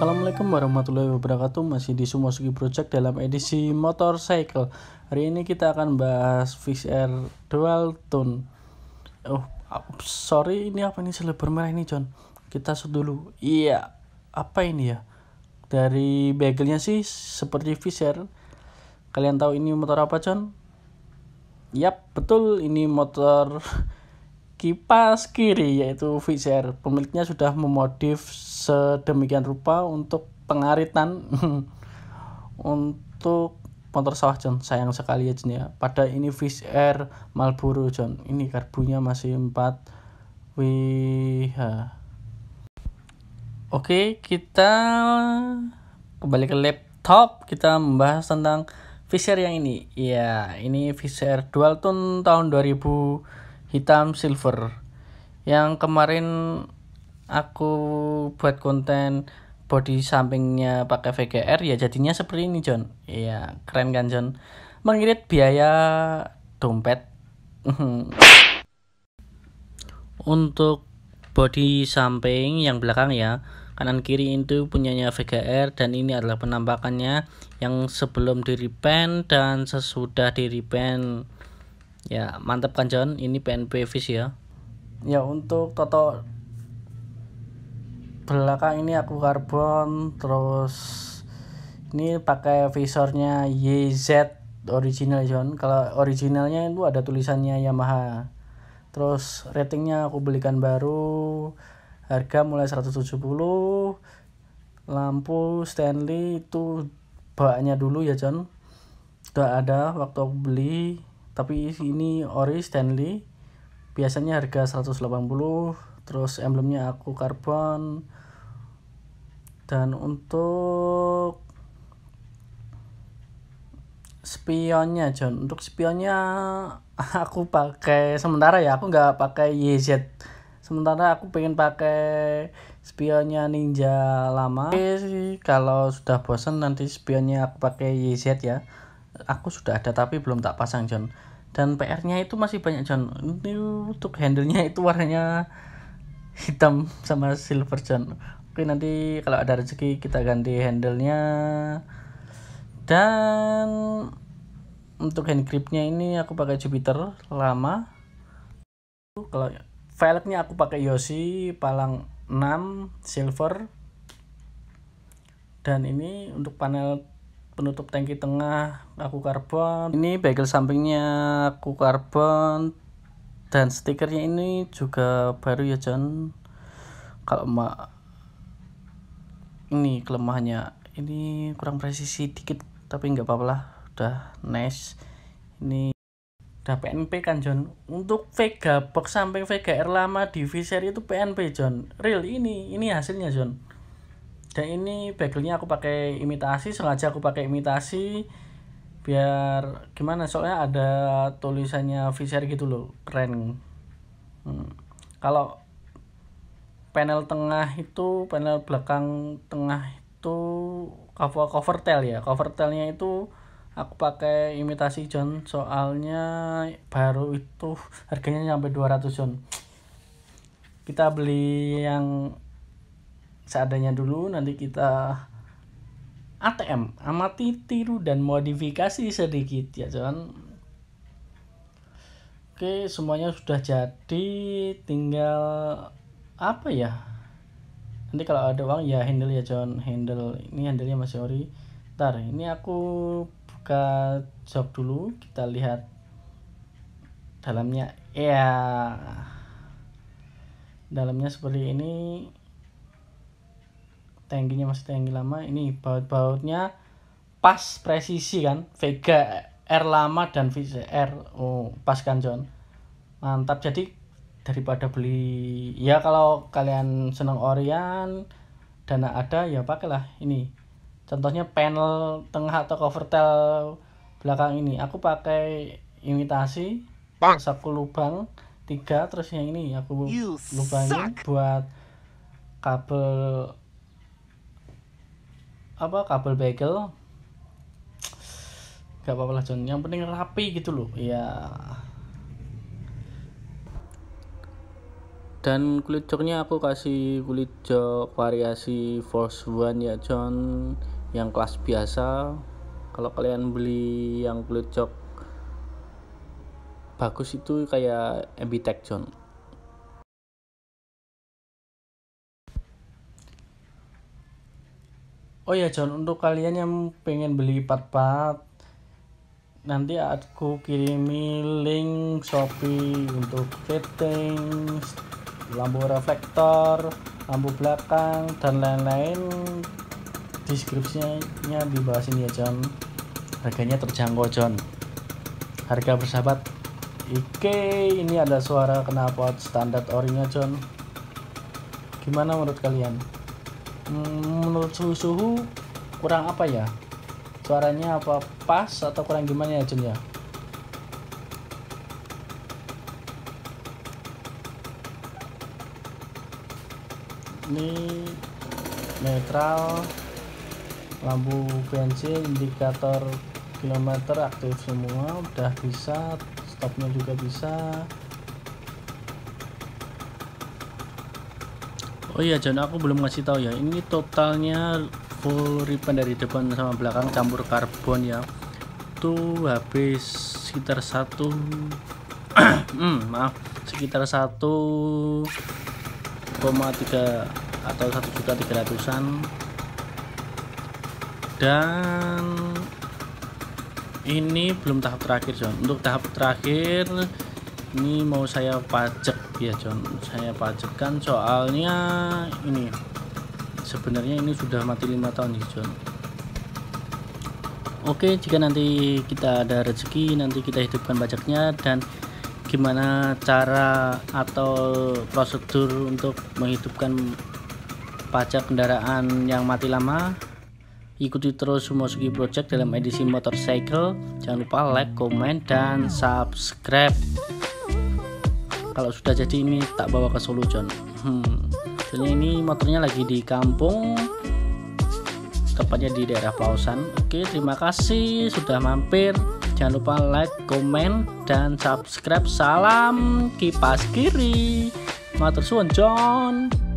Assalamualaikum warahmatullahi wabarakatuh Masih di Sumosugi Project dalam edisi Motorcycle Hari ini kita akan bahas Fix Air Dual Tone Oh, sorry ini apa ini selebar merah ini John Kita shoot dulu Iya, apa ini ya Dari bagelnya sih seperti Fix Air Kalian tahu ini motor apa John? Yap, betul ini motor kipas kiri yaitu viser pemiliknya sudah memodif sedemikian rupa untuk pengaritan untuk motor sawah John sayang sekali ya John ya pada ini viser malboro John ini karbunya masih 4 wih oke kita kembali ke laptop kita membahas tentang Fisher yang ini ya ini Fisher Dual Tone tahun 2000 hitam silver yang kemarin aku buat konten body sampingnya pakai VGR ya jadinya seperti ini John iya keren kan John mengirit biaya dompet untuk body samping yang belakang ya kanan kiri itu punyanya VGR dan ini adalah penampakannya yang sebelum di repaint dan sesudah di repaint Ya, mantap kan John, ini PNP Fish ya. Ya, untuk toto belakang ini aku karbon terus ini pakai visornya YZ original John. Kalau originalnya itu ada tulisannya Yamaha. Terus ratingnya aku belikan baru harga mulai 170 lampu Stanley itu baknya dulu ya John udah ada waktu aku beli tapi ini ori Stanley biasanya harga 180 terus emblemnya aku karbon dan untuk spionnya John untuk spionnya aku pakai sementara ya aku nggak pakai YZ sementara aku pengen pakai spionnya ninja lama Oke, kalau sudah bosen nanti spionnya aku pakai YZ ya aku sudah ada tapi belum tak pasang John dan PR-nya itu masih banyak John ini untuk handle-nya itu warnanya hitam sama silver John oke nanti kalau ada rezeki kita ganti handle-nya dan untuk hand grip-nya ini aku pakai Jupiter lama kalau velg-nya aku pakai Yoshi palang 6 silver dan ini untuk panel penutup tangki tengah aku karbon ini bagel sampingnya aku karbon dan stikernya ini juga baru ya John kalau emak ini kelemahannya ini kurang presisi dikit tapi nggak apa-apa lah udah nice ini udah PNP kan John untuk Vega box samping Vega R lama di seri itu PNP John real ini ini hasilnya John dan ini bagelnya aku pakai imitasi sengaja aku pakai imitasi biar gimana soalnya ada tulisannya Fisher gitu loh keren hmm. kalau panel tengah itu panel belakang tengah itu cover cover tail ya cover tailnya itu aku pakai imitasi John soalnya baru itu harganya sampai 200 John kita beli yang seadanya dulu nanti kita ATM amati tiru dan modifikasi sedikit ya John Oke semuanya sudah jadi tinggal apa ya nanti kalau ada uang ya handle ya John handle ini handlenya Mas Yori ntar ini aku buka job dulu kita lihat dalamnya ya dalamnya seperti ini Tengginya masih tangki lama ini baut-bautnya pas presisi kan Vega R lama dan VCR oh pas kan John mantap jadi daripada beli ya kalau kalian senang Orion dana ada ya pakailah ini contohnya panel tengah atau cover covertel belakang ini aku pakai imitasi Bang. aku lubang tiga terus yang ini aku lubangin buat kabel apa kabel bagel gak apa-apa lah John yang penting rapi gitu loh Iya. dan kulit joknya aku kasih kulit jok variasi force one ya John yang kelas biasa kalau kalian beli yang kulit jok bagus itu kayak Tech John oh ya John untuk kalian yang pengen beli part-part nanti aku kirimi link Shopee untuk fitting lampu reflektor lampu belakang dan lain-lain deskripsinya di bawah sini ya John harganya terjangkau John harga bersahabat Oke ini ada suara kenapa standar orinya John gimana menurut kalian Hmm, menurut suhu suhu kurang apa ya suaranya apa pas atau kurang gimana ya Jun ya ini netral lampu bensin indikator kilometer aktif semua udah bisa stopnya juga bisa oh iya John aku belum ngasih tahu ya ini totalnya full ribbon dari depan sama belakang campur karbon ya tuh habis sekitar satu hmm, maaf sekitar satu koma tiga atau satu juta tiga ratusan dan ini belum tahap terakhir John untuk tahap terakhir ini mau saya pajak ya John saya pajakkan soalnya ini sebenarnya ini sudah mati lima tahun nih John Oke jika nanti kita ada rezeki nanti kita hidupkan pajaknya dan gimana cara atau prosedur untuk menghidupkan pajak kendaraan yang mati lama ikuti terus Sumosuki Project dalam edisi motorcycle jangan lupa like, komen, dan subscribe kalau sudah jadi ini tak bawa ke Solo John hmm. soalnya ini motornya lagi di kampung tepatnya di daerah Pausan oke terima kasih sudah mampir jangan lupa like comment, dan subscribe salam kipas kiri motor suwun John